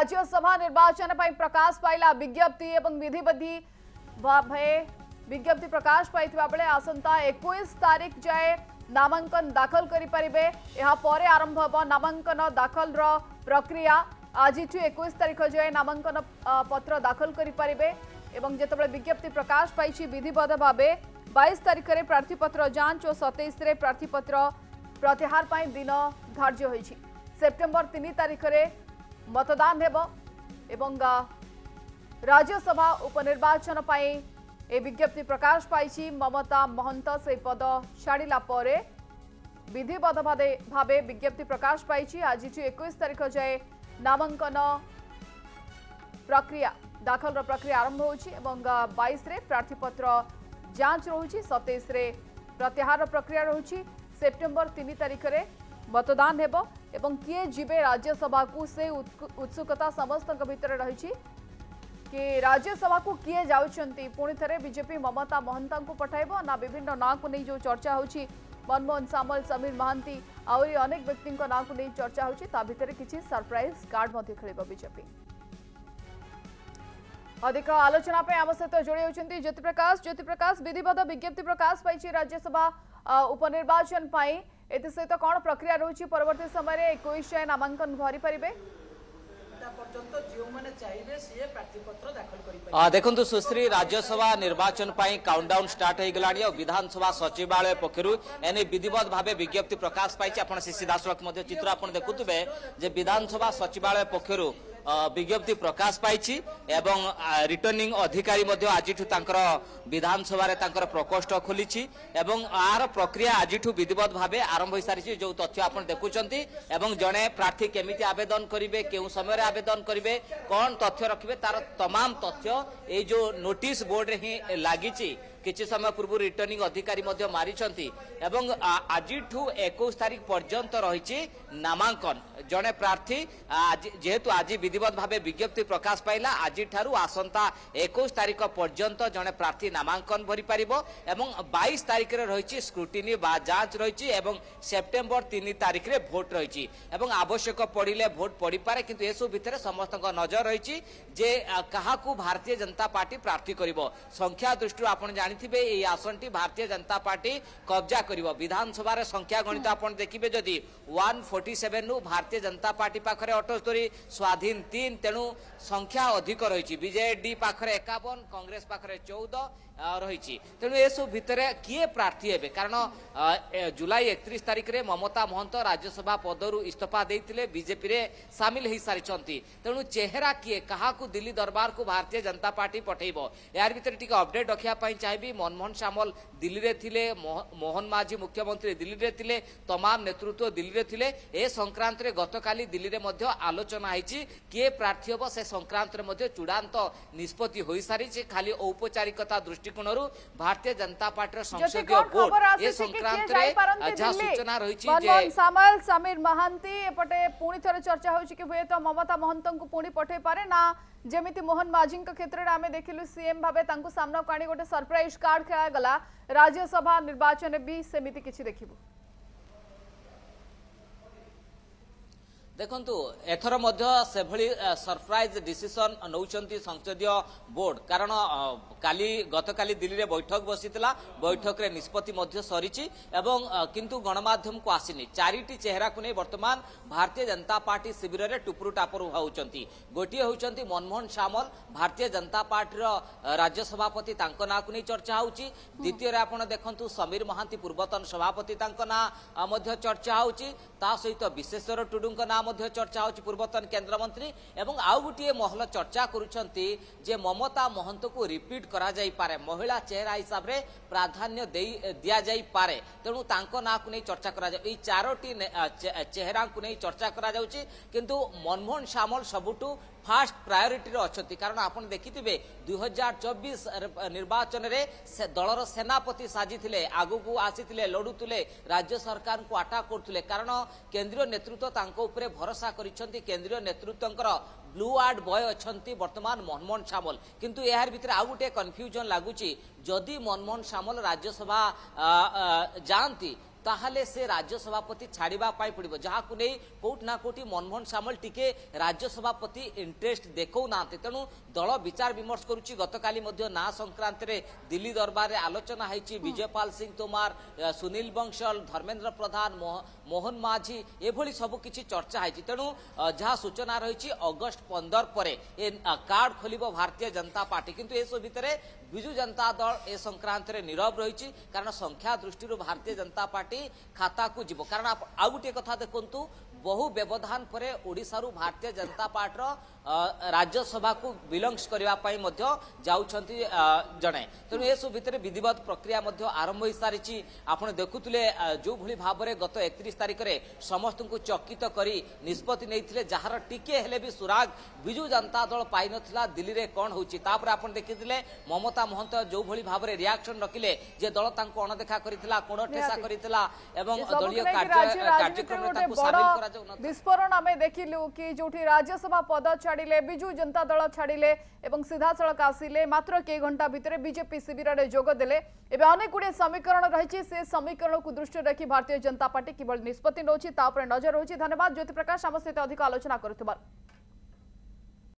રાજ્યસભા ନିର୍ବାଚନ ପାଇଁ ପ୍ରକାଶ ପାଇଲା ବିଜ୍ଞପ୍ତି ଏବଂ ବିଧିବଦ୍ଧି ଭାବେ ବିଜ୍ଞପ୍ତି ପ୍ରକାଶ ପାଇଥିବା ବେଳେ ଆସନ୍ତା ଏକୋଇଶ ତାରିଖ ଯାଏ ନାମାଙ୍କନ ଦାଖଲ କରିପାରିବେ ଏହାପରେ ଆରମ୍ଭ ହେବ ନାମାଙ୍କନ ଦାଖଲର ପ୍ରକ୍ରିୟା ଆଜିଠୁ ଏକୋଇଶ ତାରିଖ ଯାଏ ନାମାଙ୍କନ ପତ୍ର ଦାଖଲ କରିପାରିବେ ଏବଂ ଯେତେବେଳେ ବିଜ୍ଞପ୍ତି ପ୍ରକାଶ ପାଇଛି ବିଧିବଦ୍ଧ ଭାବେ বাইশ তারিখের প্রার্থীপত্র যাঞ্চ ও সতেইশে প্রার্থীপত্র প্রত্যাহার দিন ধার্য হয়েছে সেপ্টেম্বর তিন তারিখের ମତଦାନ ହେବ ଏବଂ ରାଜ୍ୟସଭା ଉପନିର୍ବାଚନ ପାଇଁ ଏ ବିଜ୍ଞପ୍ତି ପ୍ରକାଶ ପାଇଛି ମମତା ମହନ୍ତ ସେହି ପଦ ଛାଡ଼ିଲା ପରେ ବିଧିବଦ୍ଧ ଭାବେ ବିଜ୍ଞପ୍ତି ପ୍ରକାଶ ପାଇଛି ଆଜିଠୁ ଏକୋଇଶ ତାରିଖ ଯାଏ ନାମାଙ୍କନ ପ୍ରକ୍ରିୟା ଦାଖଲର ପ୍ରକ୍ରିୟା ଆରମ୍ଭ ହେଉଛି ଏବଂ ବାଇଶରେ ପ୍ରାର୍ଥୀପତ୍ର ଯାଞ୍ଚ ରହୁଛି ସତେଇଶରେ ପ୍ରତ୍ୟାହାର ପ୍ରକ୍ରିୟା ରହୁଛି ସେପ୍ଟେମ୍ବର ତିନି ତାରିଖରେ ମତଦାନ ହେବ एवं किए जी राज्यसभा को से उत्सुकता समस्त भितर रही कि राज्यसभा को किए जाते बीजेपी ममता महंता को पठाइब ना विभिन्न ना को नहीं जो चर्चा होनमोहन सामल समीर महांती आहरी अनेक व्यक्ति ना को नहीं चर्चा होते कि सरप्राइज कार्ड खेल बीजेपी अधिक आलोचना पे आम सहित जोड़ होती ज्योतिप्रकाश ज्योतिप्रकाश विधिवत विज्ञप्ति प्रकाश पाई राज्यसभा उपनिर्वाचन पर এসে কোণ প্রক্রিয়া রয়েছে পরবর্তী সময় একুশ যায় নামাঙ্কন ভরিপারে দেখন্তু सुश्री राज्यसभा निर्वाचन ପାଇଁ କାଉଣ୍ଟଡାଉନ୍ ଷ୍ଟାର୍ଟ ହୋଇଗଲାଣି ଆଉ ବିଧାନସଭା ସଚିବାଳୟ ପକ୍ଷରୁ ଏନେଇ ବିଧିବଦ୍ଧ ଭାବେ ବିଜ୍ଞପ୍ତି ପ୍ରକାଶ ପାଇଛି ଆପଣ ଶିଶି ଦାସବାକୁ ମଧ୍ୟ ଚିତ୍ର ଆପଣ ଦେଖୁଥିବେ ଯେ ବିଧାନସଭା ସଚିବାଳୟ ପକ୍ଷରୁ ବିଜ୍ଞପ୍ତି ପ୍ରକାଶ ପାଇଛି ଏବଂ ରିଟର୍ଣ୍ଣିଂ ଅଧିକାରୀ ମଧ୍ୟ ଆଜିଠୁ ତାଙ୍କର ବିଧାନସଭାରେ ତାଙ୍କର ପ୍ରକୋଷ୍ଠ ଖୋଲିଛି ଏବଂ ଆର ପ୍ରକ୍ରିୟା ଆଜିଠୁ ବିଧିବଦ୍ଧ ଭାବେ ଆରମ୍ଭ ହୋଇସାରିଛି ଯେଉଁ ତଥ୍ୟ ଆପଣ ଦେଖୁଛନ୍ତି ଏବଂ ଜଣେ ପ୍ରାର୍ଥୀ କେମିତି ଆବେଦନ କରିବେ କେଉଁ ସମୟରେ ଆବେଦନ କରିବେ କ'ଣ ତଥ୍ୟ ରଖିବେ ତାର ତମାମ ତଥ୍ୟ ଏଇ ଯେଉଁ ନୋଟିସ୍ ବୋର୍ଡରେ ହିଁ ଲାଗିଛି কিছু সময় পূর্ব রিটর্নিং অধিকারী মধ্য এবং আজিঠু একুশ তারিখ পর্যন্ত রয়েছে নামাঙ্কন জনে প্রার্থী যেহেতু আজ বিধিবদ্ধ ভাবে বিজ্ঞপ্তি প্রকাশ পাইলা আজিঠারু আসন্তা একুশ তারিখ পর্যন্ত জনে প্রার্থী নামাঙ্কন ভরিপারিব এবং বাইশ তারিখে রয়েছে স্ক্রুটিনি বা যাঞ্চ রয়েছে এবং সেপ্টেম্বর তিন তারিখে ভোট রয়েছে এবং আবশ্যক পড়লে ভোট পড়িপারে কিন্তু এসব ভিতরে সমস্ত নজর রয়েছে যে কাহাকু ভারতীয় জনতা পার্টি প্রার্থী করব সংখ্যা দৃষ্টি আপনার জাঁ জাঁথিবে এই আসনটি ভারতীয় জনতা পার্টি কব্জা করব বিধানসভার সংখ্যা গণিত আপনার দেখবে যদি ওয়ান ফোর্টি সেভেন ভারতীয় জনতা পার্টি পাখে অঠস্তরি স্বাধীন তিন তেমন সংখ্যা অধিক রয়েছে বিজেডি পাখে একাবন কংগ্রেস পাখে চৌদ রয়েছে তেমন এসব ভিতরে কি প্রার্থী হবে কারণ জুলাই একত্রিশ তারিখে মমতা মহন্ত রাজ্যসভা পদর ইস্তফা দিয়ে বিজেপি সামিল হয়ে সারিছেন তেমন চেহারা কি কাহ দিল্লি দরবার কু ভারতীয় জনতা পার্টি পঠাইব এর ভিতরে টিকি অপডেট রক্ষা চাহিব ବି ମନମୋହନ ସାମଲ ଦିଲ୍ଲୀରେ ଥିଲେ ମୋହନ ମାଝୀ ମୁଖ୍ୟମନ୍ତ୍ରୀ ଦିଲ୍ଲୀରେ ଥିଲେ ତମାମ ନେତୃତ୍ୱ ଦିଲ୍ଲୀରେ ଥିଲେ ଏ ସଂକ୍ରାନ୍ତରେ ଗତକାଲି ଦିଲ୍ଲୀରେ ମଧ୍ୟ ଆଲୋଚନା ହୋଇଛି କିଏ ପ୍ରାର୍ଥୀ ହେବ ସେ ସଂକ୍ରାନ୍ତରେ ମଧ୍ୟ ଚୂଡ଼ାନ୍ତ ନିଷ୍ପତ୍ତି ହୋଇସାରିଛି ଖାଲି ଔପଚାରିକତା ଦୃଷ୍ଟିକୋଣରୁ ଭାରତୀୟ ଜନତା ପାର୍ଟିର ସଂସଦୀୟ ବୋର୍ଡ ଏ ସଂକ୍ରାନ୍ତରେ ଯାହା ସୂଚନା ରହିଛି ଯେ ସାମଲ ସମୀର ମହାନ୍ତି ଏପଟେ ପୁଣି ଥରେ ଚର୍ଚ୍ଚା ହେଉଛି କି ହୁଏତ ମମତା ମହନ୍ତଙ୍କୁ ପୁଣି ପଠାଇ ପାରେ ନା जमी मोहन माझी क्षेत्र में आम देखल सीएम भाव सामना को आ गोटे सरप्राइज कार्ड खेला राज्यसभा निर्वाचन भी सेमती किसी देखू ଦେଖନ୍ତୁ ଏଥର ମଧ୍ୟ ସେଭଳି ସରପ୍ରାଇଜ ଡିସିସନ ନେଉଛନ୍ତି ସଂସଦୀୟ ବୋର୍ଡ କାରଣ କାଲି ଗତକାଲି ଦିଲ୍ଲୀରେ ବୈଠକ ବସିଥିଲା ବୈଠକରେ ନିଷ୍ପତ୍ତି ମଧ୍ୟ ସରିଛି ଏବଂ କିନ୍ତୁ ଗଣମାଧ୍ୟମକୁ ଆସିନି ଚାରିଟି ଚେହେରାକୁ ନେଇ ବର୍ତ୍ତମାନ ଭାରତୀୟ ଜନତା ପାର୍ଟି ଶିବିରରେ ଟୁପୁରୁ ଟାପୁରୁ ହେଉଛନ୍ତି ଗୋଟିଏ ହେଉଛନ୍ତି ମନମୋହନ ସାମଲ ଭାରତୀୟ ଜନତା ପାର୍ଟିର ରାଜ୍ୟ ସଭାପତି ତାଙ୍କ ନାଁକୁ ନେଇ ଚର୍ଚ୍ଚା ହେଉଛି ଦ୍ୱିତୀୟରେ ଆପଣ ଦେଖନ୍ତୁ ସମୀର ମହାନ୍ତି ପୂର୍ବତନ ସଭାପତି ତାଙ୍କ ନାଁ ମଧ୍ୟ ଚର୍ଚ୍ଚା ହେଉଛି ତା ସହିତ ବିଶେଶ୍ୱର ଟୁଡୁଙ୍କ ନାଁ মধ্যে চর্চা হচ্ছে পূর্বতন কেন্দ্রমন্ত্রী এবং আউ গোটিয়ে মহল চর্চা করছেন যে মমতা মহন্তকু রিপিট করা যাই পারে মহিলা চেহারা হিসাবে প্রাধান্য দিয়া যাই পারে তেমন তাঁক নাঁকু নিয়ে চর্চা করা এই চারোটি চেহারা নিয়ে চর্চা করা যাচ্ছে কিন্তু মনমোহন সামল সবুঠু ফার্স্ট প্রায়োরিটিরে অনেক কারণ আপনার দেখিবে দুই হাজার চব্বিশ নির্বাচনের দলর সেনাপতি সাজিলে আগুকু আসিলে লড়ুলে রাজ্য সরকার আটাক করুলে কারণ কেন্দ্রীয় নেতৃত্ব তাঁর উপরে ভরসা করেছেন কেন্দ্রীয় নেতৃত্বর ব্লু আর্ড বয় অনেক বর্তমান মনমোহন সামল কিন্তু এর ভিতরে আউ গোটে কনফ্যুজন লাগুচি যদি মনমোহন সামল রাজ্যসভা যাতে ତାହେଲେ ସେ ରାଜ୍ୟ ସଭାପତି ଛାଡ଼ିବା ପାଇଁ ପଡ଼ିବ ଯାହାକୁ ନେଇ କେଉଁଠି ନା କେଉଁଠି ମନମୋହନ ସାମଲ ଟିକେ ରାଜ୍ୟ ସଭାପତି ଇଣ୍ଟରେଷ୍ଟ ଦେଖାଉନାହାନ୍ତି ତେଣୁ ଦଳ ବିଚାର ବିମର୍ଶ କରୁଛି ଗତକାଲି ମଧ୍ୟ ନାଁ ସଂକ୍ରାନ୍ତରେ ଦିଲ୍ଲୀ ଦରବାରରେ ଆଲୋଚନା ହୋଇଛି ବିଜୟପାଲ ସିଂ ତୋମାର ସୁନୀଲ ବଂଶଲ ଧର୍ମେନ୍ଦ୍ର ପ୍ରଧାନ ମୋହନ ମାଝୀ ଏଭଳି ସବୁ କିଛି ଚର୍ଚ୍ଚା ହୋଇଛି ତେଣୁ ଯାହା ସୂଚନା ରହିଛି ଅଗଷ୍ଟ ପନ୍ଦର ପରେ ଏ କାର୍ଡ ଖୋଲିବ ଭାରତୀୟ ଜନତା ପାର୍ଟି କିନ୍ତୁ ଏସବୁ ଭିତରେ ବିଜୁ ଜନତା ଦଳ ଏ ସଂକ୍ରାନ୍ତରେ ନିରବ ରହିଛି କାରଣ ସଂଖ୍ୟା ଦୃଷ୍ଟିରୁ ଭାରତୀୟ ଜନତା ପାର୍ଟି ଖାତାକୁ ଯିବ କାରଣ ଆଉ ଗୋଟିଏ କଥା ଦେଖନ୍ତୁ বহু ব্যবধান পরে ওড়িশার ভারতীয় জনতা পার্টির রাজ্যসভাকে বিলংস করা মধ্য যাচ্ছেন জনে তেমন এসব ভিতরে বিধিবত প্রক্রিয়া মধ্য আরম্ভ হয়ে সারিছি আপনার দেখুলে যেভাবে ভাবে গত একত্রিশ তারিখে সমস্ত চকিত করে নিষ্পতি নিয়ে যার টিকে হলে বি সুরাগ বিজু জনতা দল পাই নথিলা দিল্লিরে কণ হচ্ছে তাপরে আপনার দেখিলে মমতা মহন্ত যেভাবে ভাবে রিয়াকশন রকিলে যে দল তাঁকু অণদেখা করে কোণ ঠেসা করে এবং দলীয় কার্যক্রমে তাঁকু সামিল করা বিস্ফোরণ আমি দেখিলো কি যে উটি রাজ্যসভা পদ ছাড়িলে বিজু জনতা দল ছাড়িলে এবং সিধাচলক আসিলে মাত্র কে ঘন্টা ভিতরে বিজেপি শিবিররে যোগ দেলে এবে অনেক গুটি সমীকরণ রহিছে সেই সমীকরণ ক দৃষ্টি রেখে ভারতীয় জনতা পার্টি কিবল নিস্পত্তি রহি তাপরে নজর রহি ধন্যবাদ জ্যোতিপ্রকাশ আবশ্যক অতিরিক্ত আলোচনা করুতবা